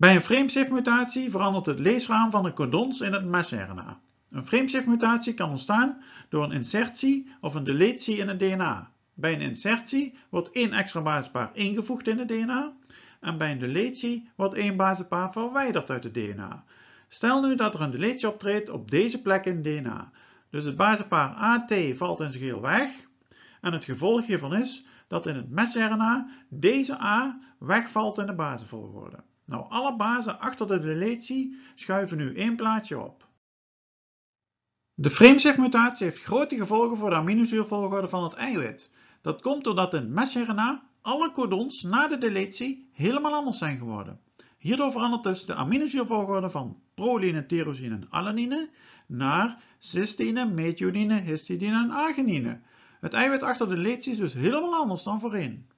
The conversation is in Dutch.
Bij een frameshift-mutatie verandert het leesraam van de codons in het mRNA. Een frameshift-mutatie kan ontstaan door een insertie of een deletie in het DNA. Bij een insertie wordt één extra basispaar ingevoegd in het DNA en bij een deletie wordt één basispaar verwijderd uit het DNA. Stel nu dat er een deletie optreedt op deze plek in het DNA. Dus het basispaar AT valt in zijn geheel weg en het gevolg hiervan is dat in het mesRNA deze A wegvalt in de basisvolgorde. Nou, alle bazen achter de deletie schuiven nu één plaatje op. De frameshift-mutatie heeft grote gevolgen voor de aminozuurvolgorde van het eiwit. Dat komt doordat in RNA alle codons na de deletie helemaal anders zijn geworden. Hierdoor verandert dus de aminozuurvolgorde van proline, tyrosine en alanine naar cystine, methionine, histidine en arginine. Het eiwit achter de deletie is dus helemaal anders dan voorheen.